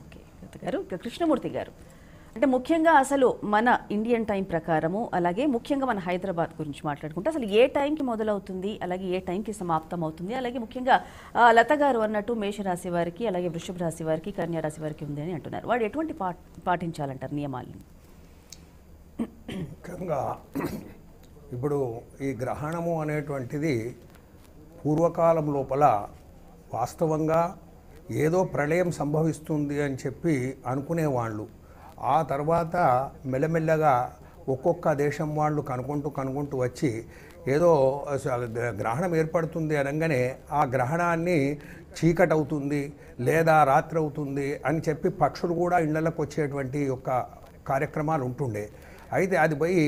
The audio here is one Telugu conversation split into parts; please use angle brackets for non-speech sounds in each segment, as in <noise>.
ఓకే గారు కృష్ణమూర్తి గారు అంటే ముఖ్యంగా అసలు మన ఇండియన్ టైం ప్రకారము అలాగే ముఖ్యంగా మన హైదరాబాద్ గురించి మాట్లాడుకుంటే అసలు ఏ టైంకి మొదలవుతుంది అలాగే ఏ టైంకి సమాప్తం అవుతుంది అలాగే ముఖ్యంగా లత గారు అన్నట్టు మేషరాశి వారికి అలాగే వృషభ రాశి వారికి కన్యా రాశి వారికి ఉంది అని అంటున్నారు వాడు ఎటువంటి పా పాటించాలంటారు నియమాలని ముఖ్యంగా <clears throat> ఇప్పుడు ఈ గ్రహణము అనేటువంటిది పూర్వకాలం లోపల వాస్తవంగా ఏదో ప్రళయం సంభవిస్తుంది అని చెప్పి అనుకునేవాళ్ళు ఆ తర్వాత మెల్లమెల్లగా ఒక్కొక్క దేశం వాళ్ళు కనుక్కుంటూ కనుక్కుంటూ వచ్చి ఏదో గ్రహణం ఏర్పడుతుంది అనగానే ఆ గ్రహణాన్ని చీకటవుతుంది లేదా రాత్రి అవుతుంది అని చెప్పి పక్షులు కూడా ఇళ్లలోకి వచ్చేటువంటి యొక్క కార్యక్రమాలు ఉంటుండే అయితే అది పోయి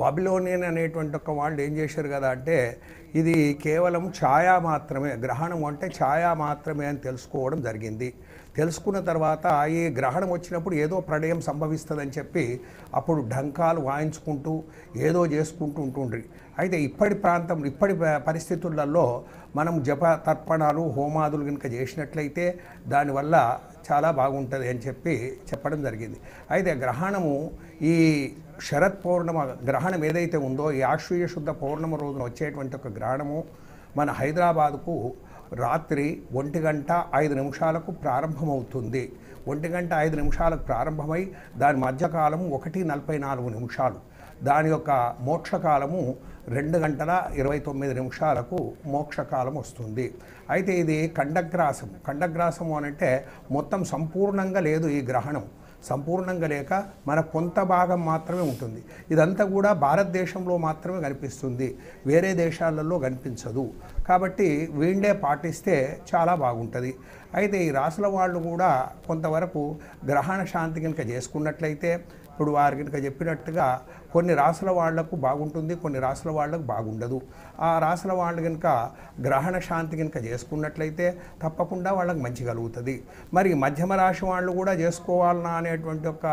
బాబిలోనియన్ అనేటువంటి ఒక వాళ్ళు ఏం చేశారు కదా అంటే ఇది కేవలం ఛాయా మాత్రమే గ్రహణం అంటే ఛాయా మాత్రమే అని తెలుసుకోవడం జరిగింది తెలుసుకున్న తర్వాత ఈ గ్రహణం వచ్చినప్పుడు ఏదో ప్రళయం సంభవిస్తుందని చెప్పి అప్పుడు ఢంకాలు వాయించుకుంటూ ఏదో చేసుకుంటూ ఉంటుండ్రి అయితే ఇప్పటి ప్రాంతం ఇప్పటి పరిస్థితులలో మనం జప తర్పణాలు హోమాదులు కనుక చేసినట్లయితే దానివల్ల చాలా బాగుంటుంది అని చెప్పి చెప్పడం జరిగింది అయితే గ్రహణము ఈ శరత్ పౌర్ణమ గ్ర గ్రహణం ఏదైతే ఉందో ఈ ఆశ్వీయ శుద్ధ పౌర్ణమ రోజున వచ్చేటువంటి ఒక గ్రహణము మన హైదరాబాదుకు రాత్రి ఒంటి గంట ఐదు నిమిషాలకు ప్రారంభమవుతుంది ఒంటి గంట ఐదు నిమిషాలకు ప్రారంభమై దాని మధ్యకాలము ఒకటి నలభై నాలుగు నిమిషాలు దాని యొక్క మోక్షకాలము రెండు గంటల ఇరవై తొమ్మిది నిమిషాలకు మోక్షకాలం వస్తుంది అయితే ఇది కండగ్రాసం కండగ్రాసము అనంటే మొత్తం సంపూర్ణంగా లేదు ఈ గ్రహణం సంపూర్ణంగా లేక మన కొంత భాగం మాత్రమే ఉంటుంది ఇదంతా కూడా భారతదేశంలో మాత్రమే కనిపిస్తుంది వేరే దేశాలలో కనిపించదు కాబట్టి వీళ్ళే పాటిస్తే చాలా బాగుంటుంది అయితే ఈ రాసుల వాళ్ళు కూడా కొంతవరకు గ్రహణ శాంతి కనుక చేసుకున్నట్లయితే ఇప్పుడు వారు కనుక చెప్పినట్టుగా కొన్ని రాసుల వాళ్లకు బాగుంటుంది కొన్ని రాసుల వాళ్లకు బాగుండదు ఆ రాసుల వాళ్ళు కనుక గ్రహణ శాంతి కనుక చేసుకున్నట్లయితే తప్పకుండా వాళ్ళకి మంచి కలుగుతుంది మరి మధ్యమ రాశి వాళ్ళు కూడా చేసుకోవాలన్నా అనేటువంటి ఒక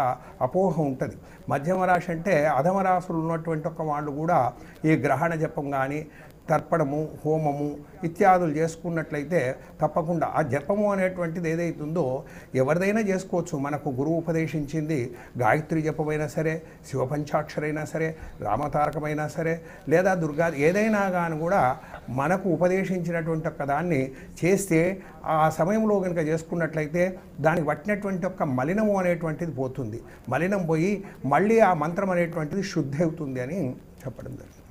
అపోహ ఉంటుంది మధ్యమ రాశి అంటే అధమ రాశులు ఉన్నటువంటి ఒక వాళ్ళు కూడా ఈ గ్రహణ జపం కానీ తర్పణము హోమము ఇత్యాదులు చేసుకున్నట్లయితే తప్పకుండా ఆ జపము అనేటువంటిది ఏదైతుందో ఎవరిదైనా చేసుకోవచ్చు మనకు గురువు ఉపదేశించింది గాయత్రి జపమైనా సరే శివపంచాక్షరైనా సరే రామతారకమైనా సరే లేదా దుర్గా ఏదైనా కానీ కూడా మనకు ఉపదేశించినటువంటి ఒక దాన్ని చేస్తే ఆ సమయంలో కనుక చేసుకున్నట్లయితే దానికి పట్టినటువంటి ఒక మలినము అనేటువంటిది పోతుంది మలినం పోయి మళ్ళీ ఆ మంత్రం అనేటువంటిది శుద్ధి అవుతుంది అని చెప్పడం జరిగింది